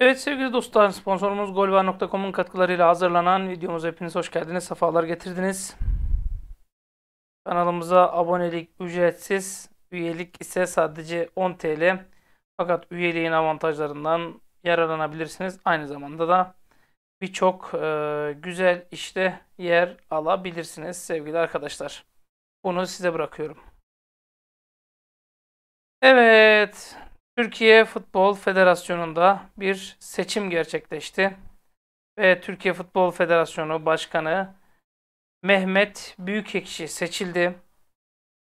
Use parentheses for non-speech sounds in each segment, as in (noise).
Evet sevgili dostlar sponsorumuz golvar.com'un katkılarıyla hazırlanan videomuza hepiniz hoş geldiniz. Sefalar getirdiniz. Kanalımıza abonelik ücretsiz, üyelik ise sadece 10 TL. Fakat üyeliğin avantajlarından yararlanabilirsiniz. Aynı zamanda da birçok e, güzel işte yer alabilirsiniz sevgili arkadaşlar. Bunu size bırakıyorum. Evet. Türkiye Futbol Federasyonu'nda bir seçim gerçekleşti ve Türkiye Futbol Federasyonu Başkanı Mehmet Büyükekşi seçildi.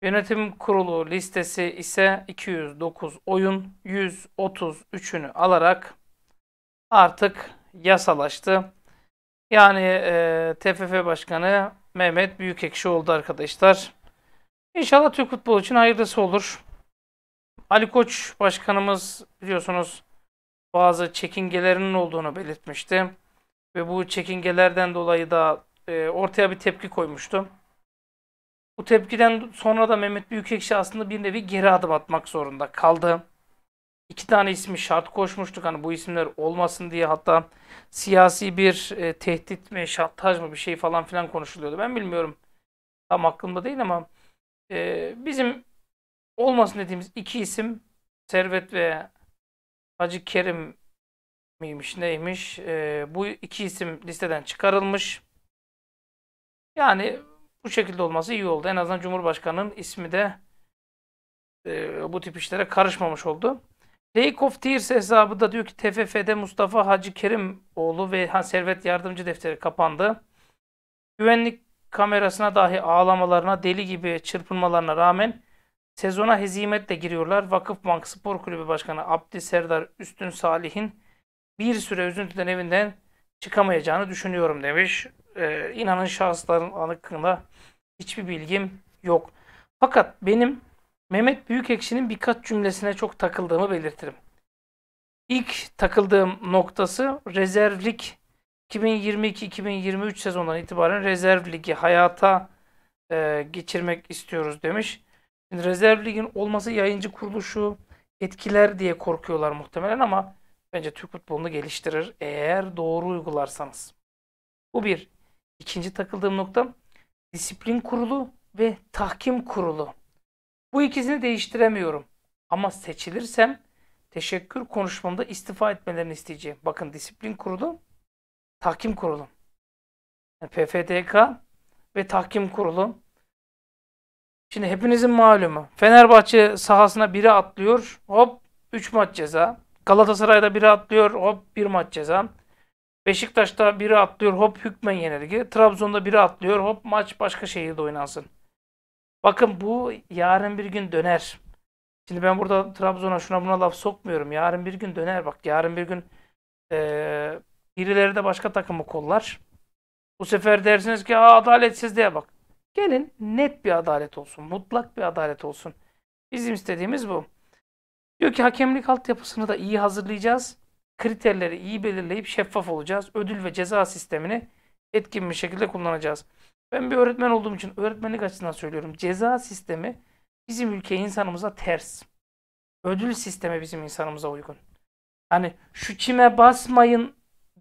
Yönetim kurulu listesi ise 209 oyun 133'ünü alarak artık yasalaştı. Yani e, TFF Başkanı Mehmet Büyükekşi oldu arkadaşlar. İnşallah Türk futbolu için hayırlısı olur. Ali Koç başkanımız biliyorsunuz bazı çekingelerinin olduğunu belirtmişti. Ve bu çekingelerden dolayı da e, ortaya bir tepki koymuştu. Bu tepkiden sonra da Mehmet Büyükekşi aslında bir nevi geri adım atmak zorunda kaldı. İki tane ismi şart koşmuştuk. Hani bu isimler olmasın diye hatta siyasi bir e, tehdit mi, şantaj mı bir şey falan filan konuşuluyordu. Ben bilmiyorum. Tam aklımda değil ama e, bizim olmasın dediğimiz iki isim Servet ve Hacı Kerim miymiş neymiş e, bu iki isim listeden çıkarılmış. Yani bu şekilde olması iyi oldu. En azından Cumhurbaşkanı'nın ismi de e, bu tip işlere karışmamış oldu. Lake of Tears hesabı da diyor ki TFF'de Mustafa Hacı Kerim oğlu ve ha, Servet Yardımcı Defteri kapandı. Güvenlik kamerasına dahi ağlamalarına, deli gibi çırpınmalarına rağmen Sezona hezimetle giriyorlar. Vakıfbank Spor Kulübü Başkanı Abdi Serdar Üstün Salih'in bir süre üzüntüden evinden çıkamayacağını düşünüyorum demiş. Ee, inanın şahısların hakkında hiçbir bilgim yok. Fakat benim Mehmet Büyükekşi'nin birkaç cümlesine çok takıldığımı belirtirim. İlk takıldığım noktası rezervlik 2022-2023 sezondan itibaren rezerv ligi hayata e, geçirmek istiyoruz demiş. Şimdi rezerv ligin olması yayıncı kuruluşu etkiler diye korkuyorlar muhtemelen ama bence Türk futbolunu geliştirir eğer doğru uygularsanız. Bu bir. İkinci takıldığım nokta disiplin kurulu ve tahkim kurulu. Bu ikisini değiştiremiyorum. Ama seçilirsem teşekkür konuşmamda istifa etmelerini isteyeceğim. Bakın disiplin kurulu, tahkim kurulu. Yani PFDK ve tahkim kurulu Şimdi hepinizin malumu. Fenerbahçe sahasına biri atlıyor. Hop 3 maç ceza. Galatasaray'da biri atlıyor. Hop 1 maç ceza. Beşiktaş'ta biri atlıyor. Hop hükmen yenilgi. Trabzon'da biri atlıyor. Hop maç başka şehirde oynansın. Bakın bu yarın bir gün döner. Şimdi ben burada Trabzon'a şuna buna laf sokmuyorum. Yarın bir gün döner. Bak yarın bir gün ee, birileri de başka takımı kollar. Bu sefer dersiniz ki adaletsiz diye bak. Gelin net bir adalet olsun, mutlak bir adalet olsun. Bizim istediğimiz bu. Diyor ki hakemlik altyapısını da iyi hazırlayacağız. Kriterleri iyi belirleyip şeffaf olacağız. Ödül ve ceza sistemini etkin bir şekilde kullanacağız. Ben bir öğretmen olduğum için öğretmenlik açısından söylüyorum. Ceza sistemi bizim ülke insanımıza ters. Ödül sistemi bizim insanımıza uygun. Hani şu kime basmayın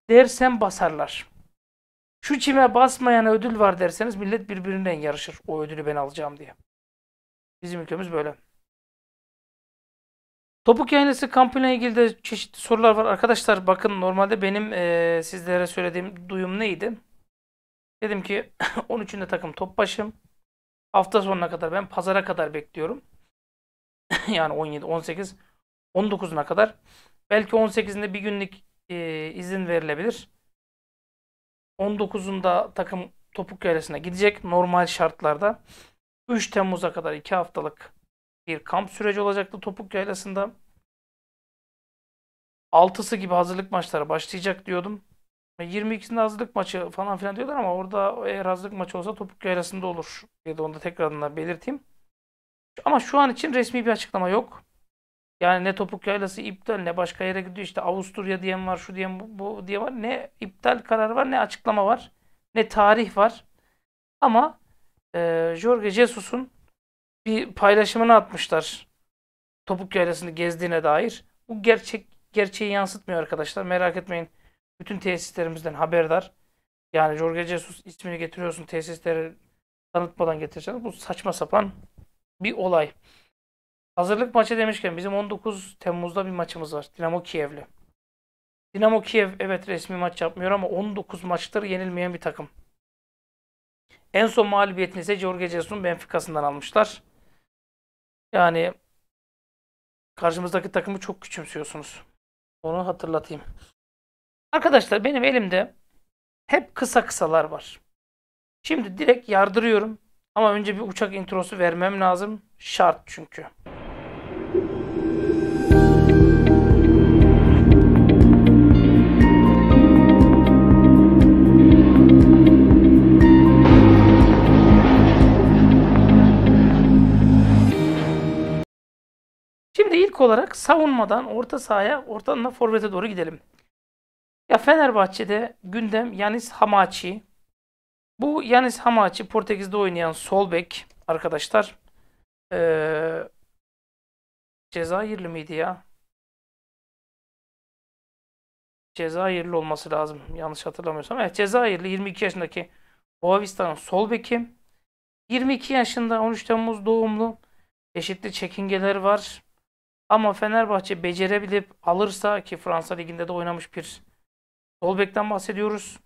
dersen basarlar. Şu çime basmayana ödül var derseniz millet birbirinden yarışır. O ödülü ben alacağım diye. Bizim ülkemiz böyle. Topuk yayınlısı kampıyla ilgili de çeşitli sorular var. Arkadaşlar bakın normalde benim e, sizlere söylediğim duyum neydi? Dedim ki 13'ünde (laughs) takım top başım. Hafta sonuna kadar ben pazara kadar bekliyorum. (laughs) yani 17, 18, 19'una kadar. Belki 18'inde bir günlük e, izin verilebilir. 19'unda takım topuk yöresine gidecek normal şartlarda. 3 Temmuz'a kadar 2 haftalık bir kamp süreci olacaktı Topuk Yaylası'nda. 6'sı gibi hazırlık maçları başlayacak diyordum. 22'sinde hazırlık maçı falan filan diyorlar ama orada eğer hazırlık maçı olsa Topuk Yaylası'nda olur diye de onu da tekrardan belirteyim. Ama şu an için resmi bir açıklama yok. Yani ne Topuk Yaylası iptal ne başka yere gidiyor. işte Avusturya diyen var, şu diyen bu, bu diye var. Ne iptal kararı var ne açıklama var. Ne tarih var. Ama e, Jorge Jesus'un bir paylaşımını atmışlar. Topuk Yaylası'nı gezdiğine dair. Bu gerçek gerçeği yansıtmıyor arkadaşlar. Merak etmeyin. Bütün tesislerimizden haberdar. Yani Jorge Jesus ismini getiriyorsun tesisleri tanıtmadan getireceğim. Bu saçma sapan bir olay. Hazırlık maçı demişken bizim 19 Temmuz'da bir maçımız var. Dinamo Kiev'le. Dinamo Kiev evet resmi maç yapmıyor ama 19 maçtır yenilmeyen bir takım. En son mağlubiyetini ise Jorge Jesus'un Benfica'sından almışlar. Yani karşımızdaki takımı çok küçümsüyorsunuz. Onu hatırlatayım. Arkadaşlar benim elimde hep kısa kısalar var. Şimdi direkt yardırıyorum. Ama önce bir uçak introsu vermem lazım. Şart çünkü. İlk olarak savunmadan orta sahaya, ortadan da forvete doğru gidelim. Ya Fenerbahçe'de gündem Yanis Hamachi. Bu Yanis Hamachi Portekiz'de oynayan sol bek arkadaşlar. Ee, Cezayirli miydi ya? Cezayirli olması lazım. Yanlış hatırlamıyorsam. Evet Cezayirli 22 yaşındaki Boavistan'ın sol beki. 22 yaşında 13 Temmuz doğumlu. Eşitli çekingeleri var. Ama Fenerbahçe becerebilip alırsa ki Fransa Ligi'nde de oynamış bir sol bahsediyoruz.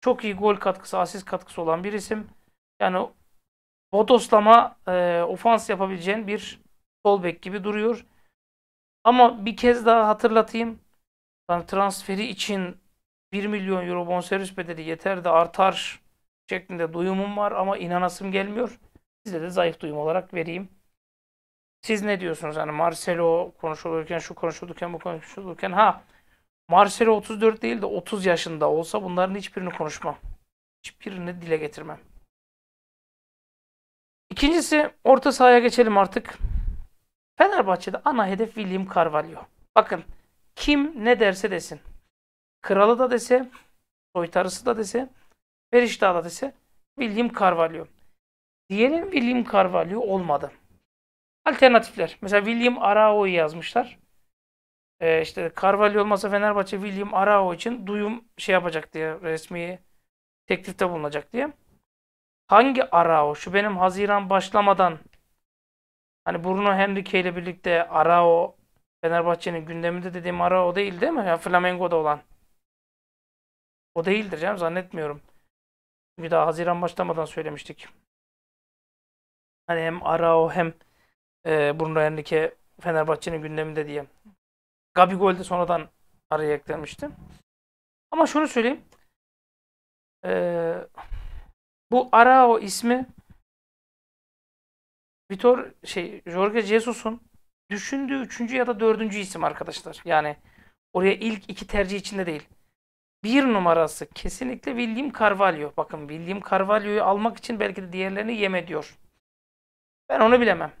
Çok iyi gol katkısı, asist katkısı olan bir isim. Yani bodoslama e, ofans yapabileceğin bir sol gibi duruyor. Ama bir kez daha hatırlatayım. Yani transferi için 1 milyon euro bonservis bedeli yeter de artar şeklinde duyumum var ama inanasım gelmiyor. Size de zayıf duyum olarak vereyim. Siz ne diyorsunuz? Hani Marcelo konuşulurken, şu konuşulurken, bu konuşulurken. Ha Marcelo 34 değil de 30 yaşında olsa bunların hiçbirini konuşmam. Hiçbirini dile getirmem. İkincisi orta sahaya geçelim artık. Fenerbahçe'de ana hedef William Carvalho. Bakın kim ne derse desin. Kralı da dese, soytarısı da dese, Feriştah da dese William Carvalho. Diyelim William Carvalho olmadı. Alternatifler. Mesela William Arao'yu yazmışlar. Ee, işte Carvalho olmasa Fenerbahçe William Arao için duyum şey yapacak diye resmi teklifte bulunacak diye. Hangi Arao? Şu benim Haziran başlamadan hani Bruno Henrique ile birlikte Arao Fenerbahçe'nin gündeminde dediğim Arao değil değil mi? Ya Flamengo'da olan. O değildir canım zannetmiyorum. Bir daha Haziran başlamadan söylemiştik. Hani hem Arao hem e, Bruno Henrique Fenerbahçe'nin gündeminde diye. Gabigol de sonradan araya eklemiştim. Ama şunu söyleyeyim. E, bu Arao ismi Vitor şey Jorge Jesus'un düşündüğü üçüncü ya da dördüncü isim arkadaşlar. Yani oraya ilk iki tercih içinde değil. Bir numarası kesinlikle William Carvalho. Bakın William Carvalho'yu almak için belki de diğerlerini yem ediyor. Ben onu bilemem.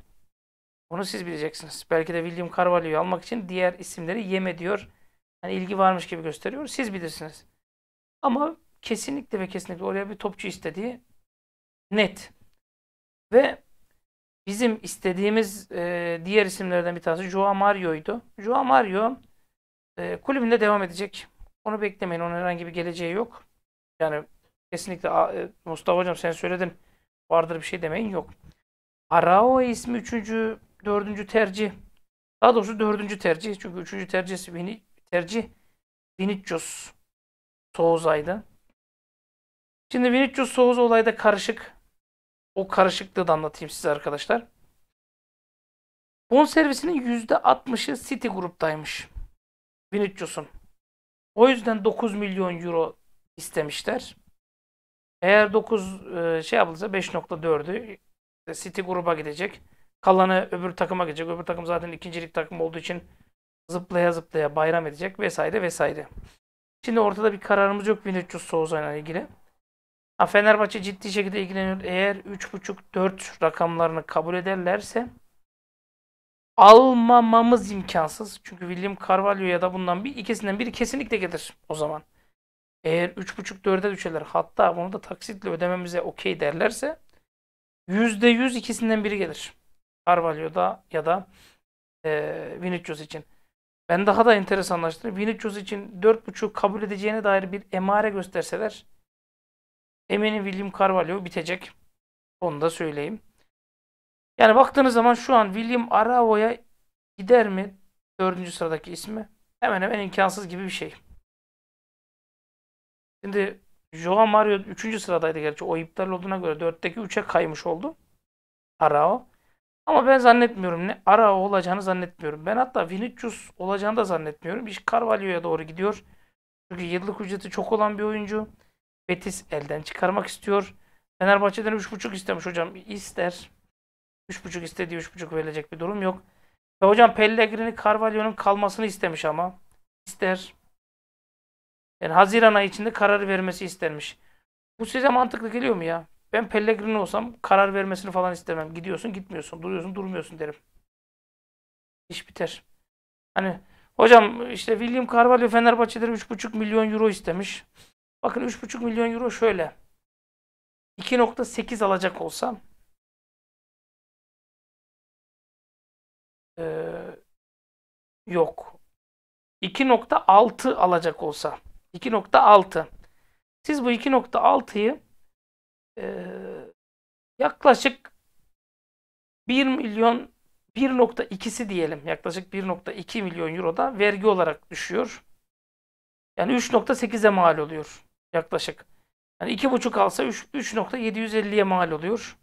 Bunu siz bileceksiniz. Belki de William Carvalho'yu almak için diğer isimleri yeme diyor. Yani ilgi varmış gibi gösteriyor. Siz bilirsiniz. Ama kesinlikle ve kesinlikle oraya bir topçu istediği net. Ve bizim istediğimiz e, diğer isimlerden bir tanesi Joao Mario'ydu. Joao Mario e, kulübünde devam edecek. Onu beklemeyin. Onun herhangi bir geleceği yok. Yani kesinlikle e, Mustafa Hocam sen söyledin. Vardır bir şey demeyin. Yok. Arao ismi üçüncü dördüncü tercih. Daha doğrusu dördüncü tercih. Çünkü üçüncü tercihsi Vini, tercih Vinicius Souza'ydı. Şimdi Vinicius Souza olayda karışık. O karışıklığı da anlatayım size arkadaşlar. Bon servisinin %60'ı City gruptaymış. Vinicius'un. O yüzden 9 milyon euro istemişler. Eğer 9 e, şey yapılırsa 5.4'ü City gruba gidecek. Kalanı öbür takıma gidecek. Öbür takım zaten ikincilik takım olduğu için zıplaya zıplaya bayram edecek vesaire vesaire. Şimdi ortada bir kararımız yok Vinicius soğuza ilgili. Ha, Fenerbahçe ciddi şekilde ilgileniyor. Eğer 3.5-4 rakamlarını kabul ederlerse almamamız imkansız. Çünkü William Carvalho ya da bundan bir ikisinden biri kesinlikle gelir o zaman. Eğer 3.5-4'e düşerler hatta bunu da taksitle ödememize okey derlerse %100 ikisinden biri gelir. Carvalho'da ya da e, Vinicius için. Ben daha da enteresanlaştırdım. Vinicius için 4.5 kabul edeceğine dair bir emare gösterseler eminim William Carvalho bitecek. Onu da söyleyeyim. Yani baktığınız zaman şu an William Aravo'ya gider mi? Dördüncü sıradaki ismi. Hemen hemen imkansız gibi bir şey. Şimdi Joao Mario 3. sıradaydı gerçi. O iptal olduğuna göre 4'teki 3'e kaymış oldu. Arao. Ama ben zannetmiyorum. Ne ara olacağını zannetmiyorum. Ben hatta Vinicius olacağını da zannetmiyorum. İş Carvalho'ya doğru gidiyor. Çünkü yıllık ücreti çok olan bir oyuncu. Betis elden çıkarmak istiyor. Fenerbahçe'den 3.5 istemiş hocam. İster. 3.5 istediği 3.5 verilecek bir durum yok. Ve hocam Pellegrini Carvalho'nun kalmasını istemiş ama. ister. Yani Haziran ayı içinde karar vermesi istermiş. Bu size mantıklı geliyor mu ya? Ben Pellegrini olsam karar vermesini falan istemem. Gidiyorsun gitmiyorsun, duruyorsun durmuyorsun derim. İş biter. Hani hocam işte William Carvalho Fenerbahçe'de 3,5 milyon euro istemiş. Bakın 3,5 milyon euro şöyle. 2.8 alacak olsa ee, yok. 2.6 alacak olsa 2.6 siz bu 2.6'yı e, yaklaşık 1 milyon 1.2'si diyelim yaklaşık 1.2 milyon euro da vergi olarak düşüyor. Yani 3.8'e mal oluyor yaklaşık. Yani 2.5 alsa 3.750'ye mal oluyor.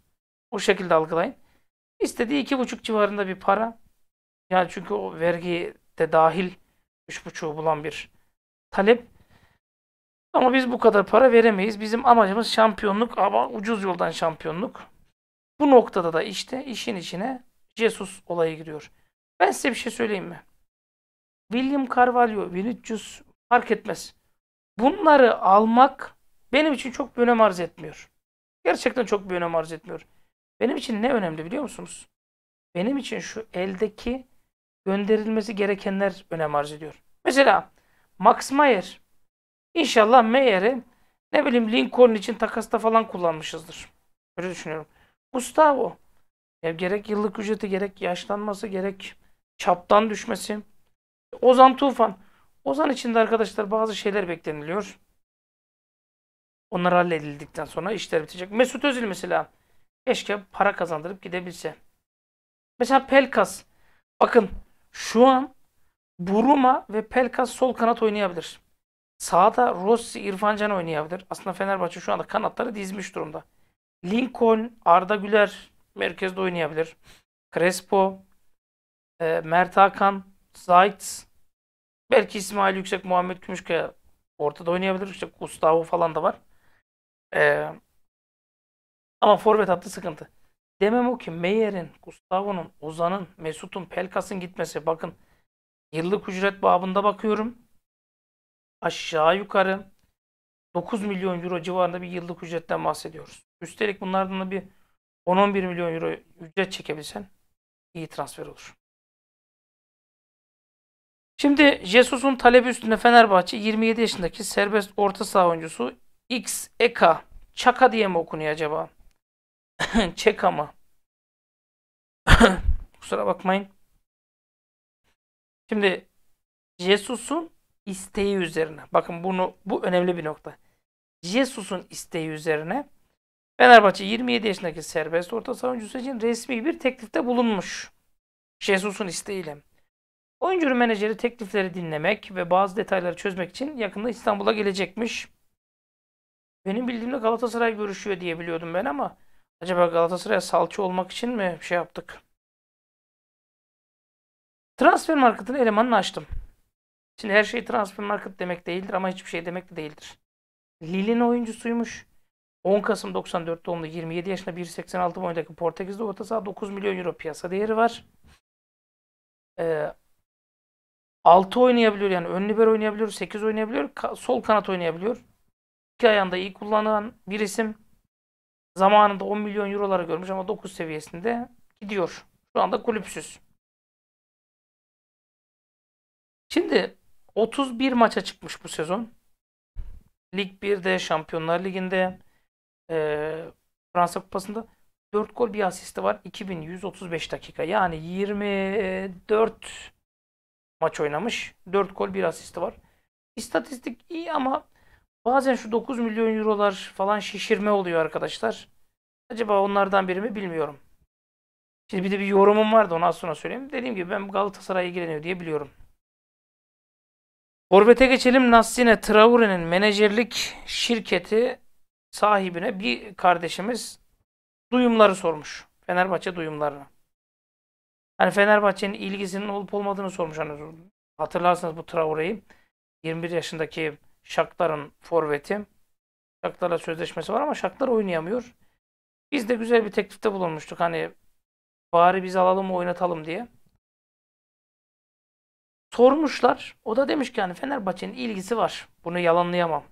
O şekilde algılayın. İstediği 2.5 civarında bir para. Yani çünkü o vergi de dahil 3.5'u bulan bir talep. Ama biz bu kadar para veremeyiz. Bizim amacımız şampiyonluk ama ucuz yoldan şampiyonluk. Bu noktada da işte işin içine Jesus olayı giriyor. Ben size bir şey söyleyeyim mi? William Carvalho, Vinicius fark etmez. Bunları almak benim için çok bir önem arz etmiyor. Gerçekten çok bir önem arz etmiyor. Benim için ne önemli biliyor musunuz? Benim için şu eldeki gönderilmesi gerekenler önem arz ediyor. Mesela Max Mayer İnşallah Meyer'i ne bileyim Lincoln için takasta falan kullanmışızdır. Öyle düşünüyorum. Gustavo. Ya gerek yıllık ücreti gerek yaşlanması gerek çaptan düşmesi. Ozan Tufan. Ozan için de arkadaşlar bazı şeyler bekleniliyor. Onlar halledildikten sonra işler bitecek. Mesut Özil mesela. Keşke para kazandırıp gidebilse. Mesela Pelkas. Bakın şu an Buruma ve Pelkas sol kanat oynayabilir. Sağda Rossi, İrfancan oynayabilir. Aslında Fenerbahçe şu anda kanatları dizmiş durumda. Lincoln, Arda Güler merkezde oynayabilir. Crespo, e, Mert Hakan, Zayt, belki İsmail Yüksek, Muhammed Gümüşkaya ortada oynayabilir. İşte Gustavo falan da var. E, ama forvet hattı sıkıntı. Demem o ki Meyer'in, Gustavo'nun, Ozan'ın, Mesut'un, Pelkas'ın gitmesi. Bakın yıllık ücret babında bakıyorum aşağı yukarı 9 milyon euro civarında bir yıllık ücretten bahsediyoruz. Üstelik bunlardan da bir 10-11 milyon euro ücret çekebilsen iyi transfer olur. Şimdi Jesus'un talebi üstüne Fenerbahçe 27 yaşındaki serbest orta saha oyuncusu X Eka Çaka diye mi okunuyor acaba? (laughs) Çeka mı? (laughs) Kusura bakmayın. Şimdi Jesus'un isteği üzerine. Bakın bunu bu önemli bir nokta. Jesus'un isteği üzerine Fenerbahçe 27 yaşındaki serbest orta savunucusu için resmi bir teklifte bulunmuş. Jesus'un isteğiyle. Oyuncu menajeri teklifleri dinlemek ve bazı detayları çözmek için yakında İstanbul'a gelecekmiş. Benim bildiğimde Galatasaray görüşüyor diye biliyordum ben ama acaba Galatasaray'a salça olmak için mi şey yaptık? Transfer marketini elemanını açtım. Şimdi her şey transfer market demek değildir ama hiçbir şey demek de değildir. Lille'in oyuncusuymuş. 10 Kasım 94 doğumlu 27 yaşında 1.86 boyundaki Portekizli orta saha 9 milyon euro piyasa değeri var. Ee, 6 oynayabiliyor yani ön libero oynayabiliyor, 8 oynayabiliyor, sol kanat oynayabiliyor. İki ayağında iyi kullanan bir isim. Zamanında 10 milyon eurolara görmüş ama 9 seviyesinde gidiyor. Şu anda kulüpsüz. Şimdi 31 maça çıkmış bu sezon. Lig 1'de, Şampiyonlar Ligi'nde, e, Fransa Kupası'nda 4 gol bir asisti var. 2135 dakika. Yani 24 maç oynamış. 4 gol bir asisti var. İstatistik iyi ama bazen şu 9 milyon eurolar falan şişirme oluyor arkadaşlar. Acaba onlardan biri mi bilmiyorum. Şimdi bir de bir yorumum vardı onu az sonra söyleyeyim. Dediğim gibi ben Galatasaray'a ilgileniyor diye biliyorum. Forvet'e geçelim. Nassine Traore'nin menajerlik şirketi sahibine bir kardeşimiz duyumları sormuş. Fenerbahçe duyumlarını. Hani Fenerbahçe'nin ilgisinin olup olmadığını sormuş. Hani hatırlarsanız bu Traore'yi 21 yaşındaki Şaklar'ın forveti. Şaklar'la sözleşmesi var ama Şaklar oynayamıyor. Biz de güzel bir teklifte bulunmuştuk. Hani bari biz alalım oynatalım diye sormuşlar. O da demiş ki yani Fenerbahçe'nin ilgisi var. Bunu yalanlayamam.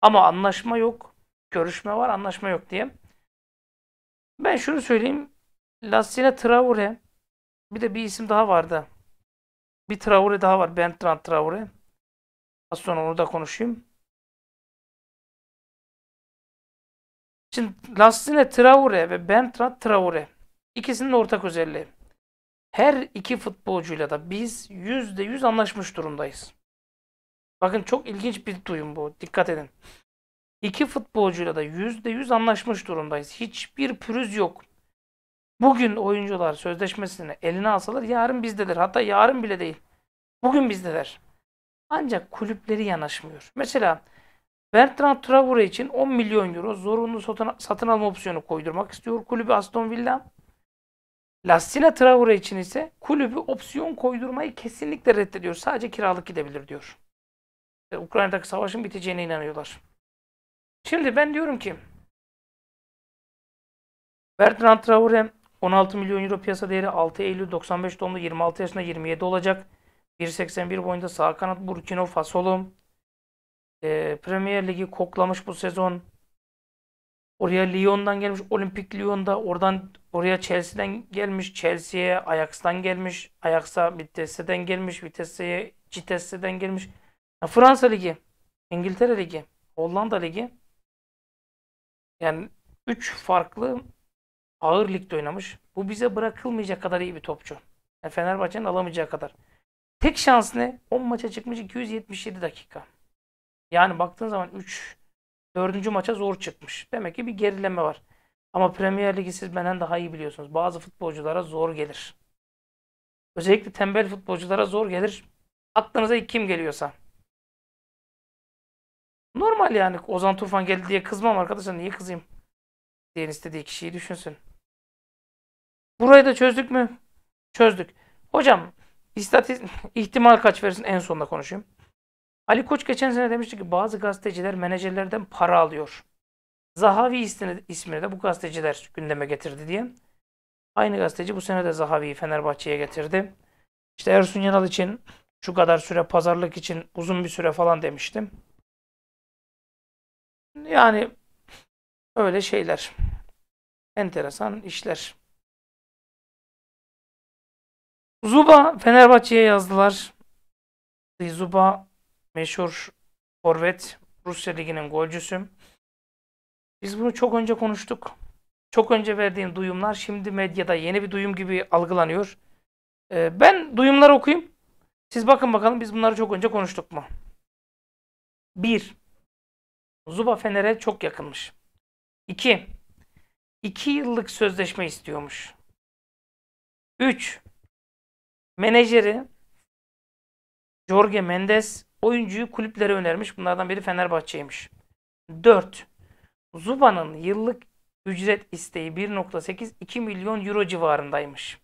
Ama anlaşma yok. Görüşme var, anlaşma yok diye. Ben şunu söyleyeyim. Lassine Traore bir de bir isim daha vardı. Bir Traore daha var. Bertrand Traore. Az sonra onu da konuşayım. Şimdi Lassine Traore ve Bertrand Traore İkisinin ortak özelliği her iki futbolcuyla da biz yüzde yüz anlaşmış durumdayız. Bakın çok ilginç bir duyum bu. Dikkat edin. İki futbolcuyla da yüzde yüz anlaşmış durumdayız. Hiçbir pürüz yok. Bugün oyuncular sözleşmesini eline alsalar yarın bizdedir. Hatta yarın bile değil. Bugün bizdedir. Ancak kulüpleri yanaşmıyor. Mesela Bertrand Traore için 10 milyon euro zorunlu satın, satın alma opsiyonu koydurmak istiyor kulübü Aston Villa. Lassila Traore için ise kulübü opsiyon koydurmayı kesinlikle reddediyor. Sadece kiralık gidebilir diyor. E, Ukrayna'daki savaşın biteceğine inanıyorlar. Şimdi ben diyorum ki Bertrand Traore 16 milyon euro piyasa değeri 6 Eylül 95 doğumlu 26 yaşında 27 olacak. 1.81 boyunda sağ kanat burkino fasolum. E, Premier Ligi koklamış bu sezon. Oraya Lyon'dan gelmiş Olimpik Lyon'da. Oradan oraya Chelsea'den gelmiş. Chelsea'ye Ajax'tan gelmiş. Ajax'a Vitesse'den gelmiş. Vitesse'ye Citesse'den gelmiş. Ya Fransa Ligi. İngiltere Ligi. Hollanda Ligi. Yani 3 farklı ağır ligde oynamış. Bu bize bırakılmayacak kadar iyi bir topçu. Yani Fenerbahçe'nin alamayacağı kadar. Tek şans ne? 10 maça çıkmış 277 dakika. Yani baktığın zaman 3 Dördüncü maça zor çıkmış. Demek ki bir gerileme var. Ama Premier Ligi siz benden daha iyi biliyorsunuz. Bazı futbolculara zor gelir. Özellikle tembel futbolculara zor gelir. Aklınıza ilk kim geliyorsa. Normal yani Ozan Tufan geldi diye kızmam arkadaşlar. Niye kızayım? Diyen istediği kişiyi düşünsün. Burayı da çözdük mü? Çözdük. Hocam istatistik (laughs) ihtimal kaç verirsin en sonunda konuşayım. Ali Koç geçen sene demişti ki bazı gazeteciler menajerlerden para alıyor. Zahavi ismini, de bu gazeteciler gündeme getirdi diye. Aynı gazeteci bu sene de Zahavi'yi Fenerbahçe'ye getirdi. İşte Ersun Yanal için şu kadar süre pazarlık için uzun bir süre falan demiştim. Yani öyle şeyler. Enteresan işler. Zuba Fenerbahçe'ye yazdılar. Zuba meşhur forvet Rusya Ligi'nin golcüsü. Biz bunu çok önce konuştuk. Çok önce verdiğim duyumlar şimdi medyada yeni bir duyum gibi algılanıyor. Ee, ben duyumları okuyayım. Siz bakın bakalım biz bunları çok önce konuştuk mu? 1. Zuba Fener'e çok yakınmış. 2. 2 yıllık sözleşme istiyormuş. 3. Menajeri Jorge Mendes oyuncuyu kulüplere önermiş. Bunlardan biri Fenerbahçe'ymiş. 4. Zuba'nın yıllık ücret isteği 1.8-2 milyon euro civarındaymış.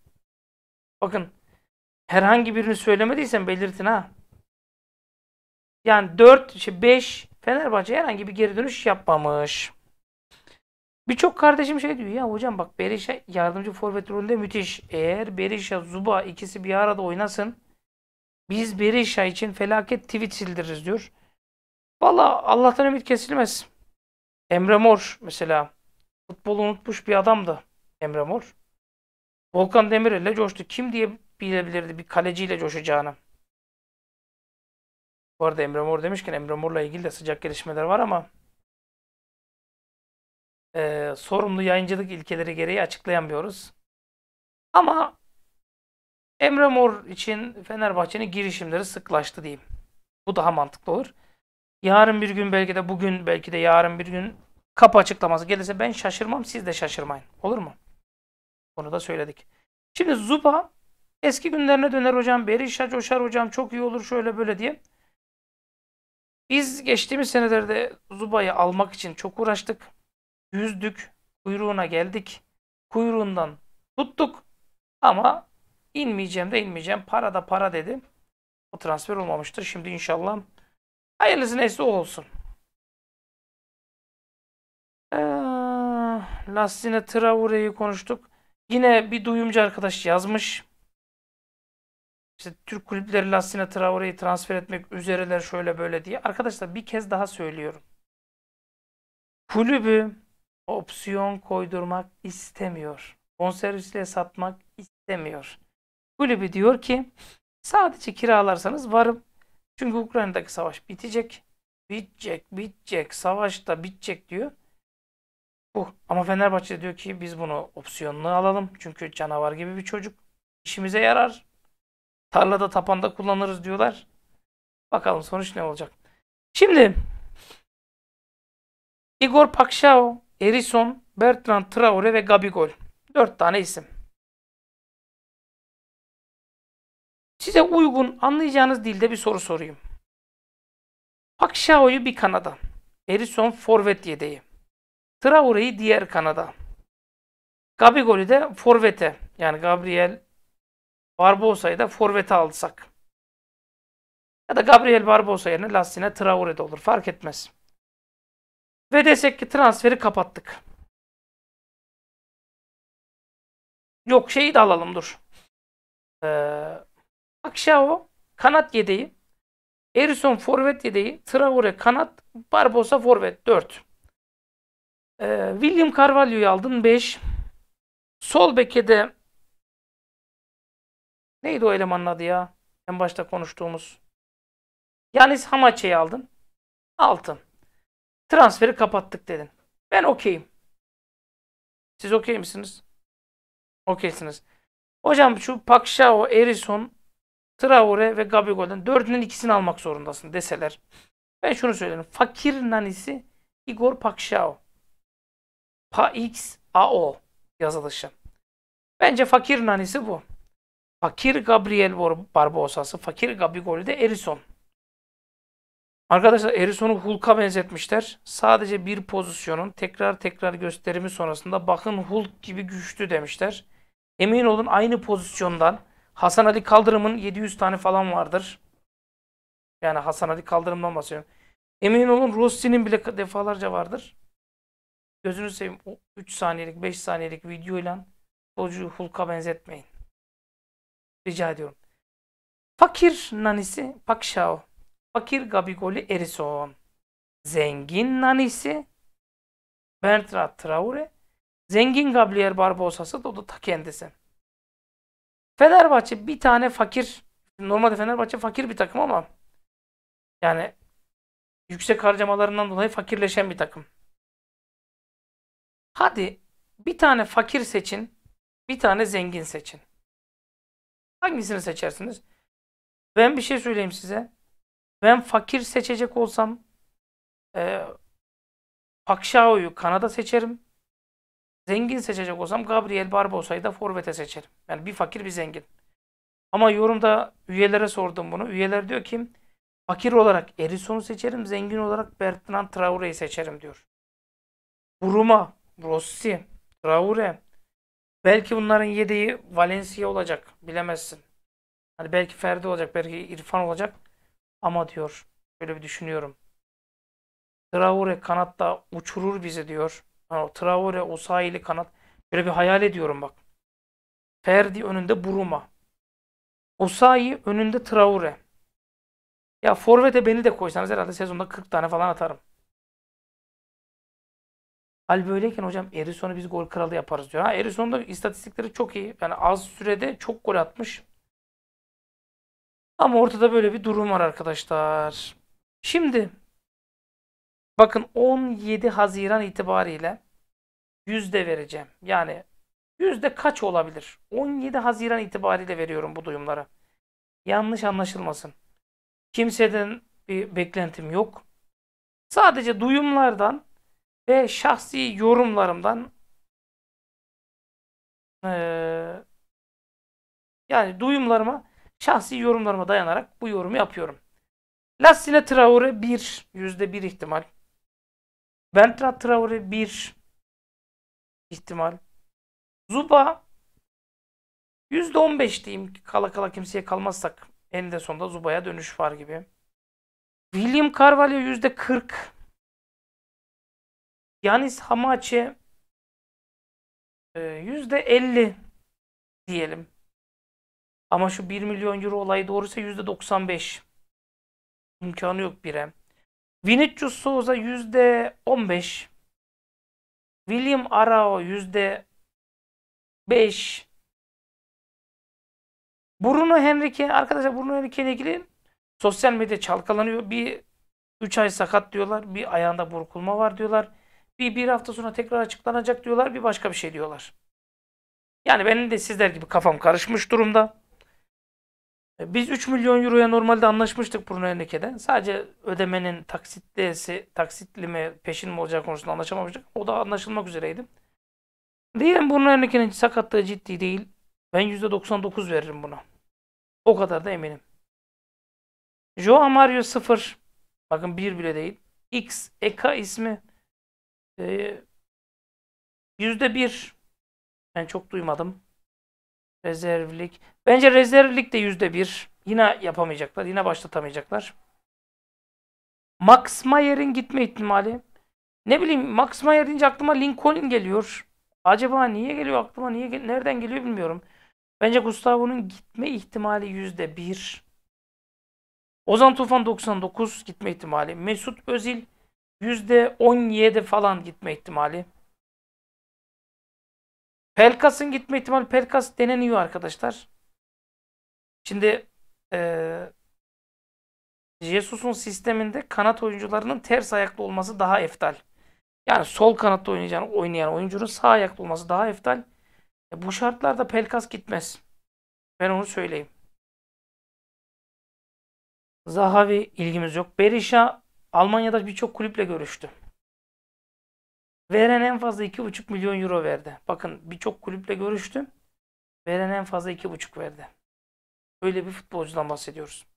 Bakın herhangi birini söylemediysen belirtin ha. Yani 4, işte 5 Fenerbahçe herhangi bir geri dönüş yapmamış. Birçok kardeşim şey diyor ya hocam bak Berisha yardımcı forvet rolünde müthiş. Eğer Berisha, Zuba ikisi bir arada oynasın biz Berisha için felaket tweet sildiririz diyor. Valla Allah'tan ümit kesilmez. Emre Mor mesela. Futbolu unutmuş bir adamdı Emre Mor. Volkan Demir ile coştu. Kim diye bilebilirdi bir kaleciyle coşacağını. Bu arada Emre Mor demişken Emre Mor'la ilgili de sıcak gelişmeler var ama e, sorumlu yayıncılık ilkeleri gereği açıklayamıyoruz. Ama Emre Mor için Fenerbahçe'nin girişimleri sıklaştı diyeyim. Bu daha mantıklı olur. Yarın bir gün belki de bugün belki de yarın bir gün kapı açıklaması gelirse ben şaşırmam siz de şaşırmayın. Olur mu? Onu da söyledik. Şimdi Zuba eski günlerine döner hocam. Berisha coşar hocam. Çok iyi olur şöyle böyle diye. Biz geçtiğimiz senelerde Zuba'yı almak için çok uğraştık. Yüzdük. Kuyruğuna geldik. Kuyruğundan tuttuk. Ama İnmeyeceğim de inmeyeceğim. Para da para dedi. O transfer olmamıştır. Şimdi inşallah hayırlısı neyse o olsun. Ee, Lastine Traore'yi konuştuk. Yine bir duyumcu arkadaş yazmış. İşte Türk kulüpleri Lastine Traore'yi transfer etmek üzereler şöyle böyle diye. Arkadaşlar bir kez daha söylüyorum. Kulübü opsiyon koydurmak istemiyor. Bonservisle satmak istemiyor. Kulübü diyor ki sadece kiralarsanız varım. Çünkü Ukrayna'daki savaş bitecek. Bitecek, bitecek, savaş da bitecek diyor. Bu. Uh, ama Fenerbahçe diyor ki biz bunu opsiyonlu alalım. Çünkü canavar gibi bir çocuk. işimize yarar. Tarlada tapanda kullanırız diyorlar. Bakalım sonuç ne olacak. Şimdi Igor Pakşao, Erison, Bertrand Traore ve Gabigol. Dört tane isim. Size uygun anlayacağınız dilde bir soru sorayım. Pak bir kanada. Erison forvet yedeği. Traore'yi diğer kanada. Gabigol'ü de forvete. Yani Gabriel Barbosa'yı da forvete alsak. Ya da Gabriel Barbosa yerine Lassine de olur. Fark etmez. Ve desek ki transferi kapattık. Yok şeyi de alalım dur. Ee, Akşao kanat yedeği. Erison forvet yedeği. Traore kanat. Barbosa forvet 4. Ee, William Carvalho'yu aldın 5. Sol beke de neydi o elemanın adı ya? En başta konuştuğumuz. Yanis Hamaçe'yi aldın. 6. Transferi kapattık dedin. Ben okeyim. Siz okey misiniz? Okeysiniz. Hocam şu Pakşao, Erison Traore ve Gabigol'den dördünün ikisini almak zorundasın deseler. Ben şunu söylerim. Fakir nanisi Igor Pakşao. PAXAO yazılışı. Bence fakir nanisi bu. Fakir Gabriel Barbosa'sı, fakir Gabigol'ü de Erison. Arkadaşlar Erison'u Hulk'a benzetmişler. Sadece bir pozisyonun tekrar tekrar gösterimi sonrasında bakın Hulk gibi güçlü demişler. Emin olun aynı pozisyondan Hasan Ali Kaldırım'ın 700 tane falan vardır. Yani Hasan Ali Kaldırım'dan bahsediyorum. Emin olun Rossi'nin bile defalarca vardır. Gözünü seveyim o 3 saniyelik 5 saniyelik videoyla çocuğu Hulk'a benzetmeyin. Rica ediyorum. Fakir nanisi Pakşao. Fakir Gabigoli Erison. Zengin nanisi Bertrand Traure. Zengin Gabriel Barbosa'sı da o da ta kendisi. Fenerbahçe bir tane fakir. Normalde Fenerbahçe fakir bir takım ama yani yüksek harcamalarından dolayı fakirleşen bir takım. Hadi bir tane fakir seçin, bir tane zengin seçin. Hangisini seçersiniz? Ben bir şey söyleyeyim size. Ben fakir seçecek olsam e, Pakşao'yu Kanada seçerim. Zengin seçecek olsam Gabriel Barbosa'yı da forvete seçerim. Yani bir fakir bir zengin. Ama yorumda üyelere sordum bunu. Üyeler diyor ki fakir olarak Erisson'u seçerim, zengin olarak Bertrand Traore'yi seçerim diyor. Buruma, Rossi, Traore. Belki bunların yedeği Valencia olacak. Bilemezsin. Hani belki Ferdi olacak, belki İrfan olacak. Ama diyor, böyle bir düşünüyorum. Traore kanatta uçurur bizi diyor. Ha, Traore, Osayi'li kanat. Böyle bir hayal ediyorum bak. Ferdi önünde Buruma. Osayi önünde Traore. Ya Forvet'e beni de koysanız herhalde sezonda 40 tane falan atarım. Hal böyleyken hocam Erisson'u biz gol kralı yaparız diyor. Ha Erisson da istatistikleri çok iyi. Yani az sürede çok gol atmış. Ama ortada böyle bir durum var arkadaşlar. Şimdi Bakın 17 Haziran itibariyle yüzde vereceğim. Yani yüzde kaç olabilir? 17 Haziran itibariyle veriyorum bu duyumlara. Yanlış anlaşılmasın. Kimseden bir beklentim yok. Sadece duyumlardan ve şahsi yorumlarımdan ee, yani duyumlarıma, şahsi yorumlarıma dayanarak bu yorumu yapıyorum. Lassine Traore 1, %1 ihtimal. Beltran Traore 1 ihtimal. Zuba %15 diyeyim ki kala kala kimseye kalmazsak eninde sonunda Zuba'ya dönüş var gibi. William Carvalho %40. Yanis Hamache %50 e, diyelim. Ama şu 1 milyon euro olayı doğruysa %95. İmkanı yok birem. Vinicius Souza %15. William Arao yüzde %5. Bruno Henrique arkadaşlar Bruno Henrique ile ilgili sosyal medya çalkalanıyor. Bir 3 ay sakat diyorlar. Bir ayağında burkulma var diyorlar. Bir bir hafta sonra tekrar açıklanacak diyorlar. Bir başka bir şey diyorlar. Yani benim de sizler gibi kafam karışmış durumda. Biz 3 milyon euroya normalde anlaşmıştık Bruno Henrique'de. Sadece ödemenin taksitlisi, taksitli mi, peşin mi olacağı konusunda anlaşamamıştık. O da anlaşılmak üzereydi. Diyelim Bruno Henrique'nin sakatlığı ciddi değil. Ben %99 veririm buna. O kadar da eminim. Joao Mario 0. Bakın 1 bile değil. X, Eka ismi. Ee, %1. Ben çok duymadım. Rezervlik. Bence rezervlik de yüzde bir. Yine yapamayacaklar. Yine başlatamayacaklar. Max Mayer'in gitme ihtimali. Ne bileyim Max Mayer deyince aklıma Lincoln geliyor. Acaba niye geliyor aklıma? Niye nereden geliyor bilmiyorum. Bence Gustavo'nun gitme ihtimali yüzde bir. Ozan Tufan 99 gitme ihtimali. Mesut Özil yüzde %17 falan gitme ihtimali. Pelkas'ın gitme ihtimali Pelkas deneniyor arkadaşlar. Şimdi e, Jesus'un sisteminde kanat oyuncularının ters ayaklı olması daha eftal. Yani sol kanatta oynayacağını oynayan oyuncunun sağ ayaklı olması daha eftal. E, bu şartlarda Pelkas gitmez. Ben onu söyleyeyim. Zahavi ilgimiz yok. Berisha Almanya'da birçok kulüple görüştü. Veren en fazla 2,5 milyon euro verdi. Bakın birçok kulüple görüştüm. Veren en fazla 2,5 verdi. Böyle bir futbolcudan bahsediyoruz.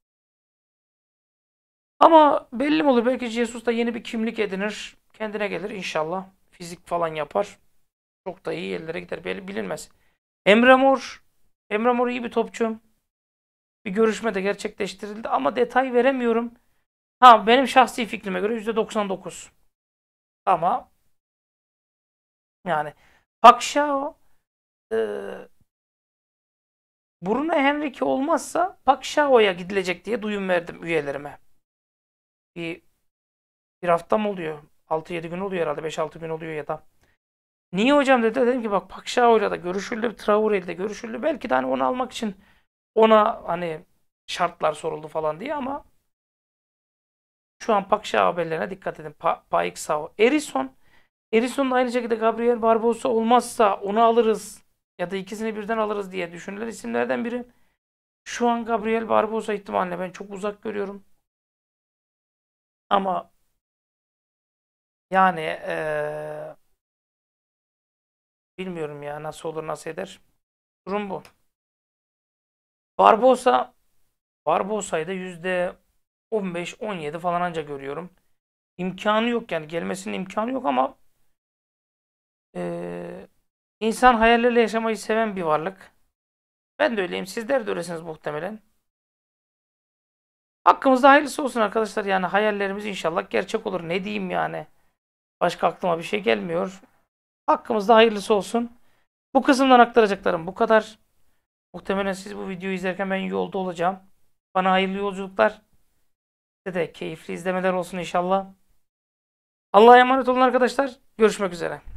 Ama belli mi olur? Belki Jesus da yeni bir kimlik edinir. Kendine gelir inşallah. Fizik falan yapar. Çok da iyi yerlere gider. Belli bilinmez. Emre Mor. Emre Mor iyi bir topçu. Bir görüşme de gerçekleştirildi ama detay veremiyorum. Ha benim şahsi fikrime göre %99. Ama yani Pakşao e, ee, Bruno Henrique olmazsa Pakşao'ya gidilecek diye duyum verdim üyelerime. Bir, bir hafta mı oluyor? 6-7 gün oluyor herhalde. 5-6 gün oluyor ya da. Niye hocam dedi. Dedim ki bak Pakşao'yla da görüşüldü. Traore'yle de görüşüldü. Belki de hani onu almak için ona hani şartlar soruldu falan diye ama şu an Pakşa haberlerine dikkat edin. Pa Paik Erison Erison da aynı şekilde Gabriel Barbosa olmazsa onu alırız ya da ikisini birden alırız diye düşünülen isimlerden biri. Şu an Gabriel Barbosa ihtimalle ben çok uzak görüyorum. Ama yani ee, bilmiyorum ya nasıl olur nasıl eder. Durum bu. Barbosa Barbosa'yı da %15-17 falan ancak görüyorum. İmkanı yok yani gelmesinin imkanı yok ama ee, insan hayallerle yaşamayı seven bir varlık. Ben de öyleyim. Sizler de öylesiniz muhtemelen. Hakkımızda hayırlısı olsun arkadaşlar. Yani hayallerimiz inşallah gerçek olur. Ne diyeyim yani. Başka aklıma bir şey gelmiyor. Hakkımızda hayırlısı olsun. Bu kısımdan aktaracaklarım bu kadar. Muhtemelen siz bu videoyu izlerken ben yolda olacağım. Bana hayırlı yolculuklar. Size de keyifli izlemeler olsun inşallah. Allah'a emanet olun arkadaşlar. Görüşmek üzere.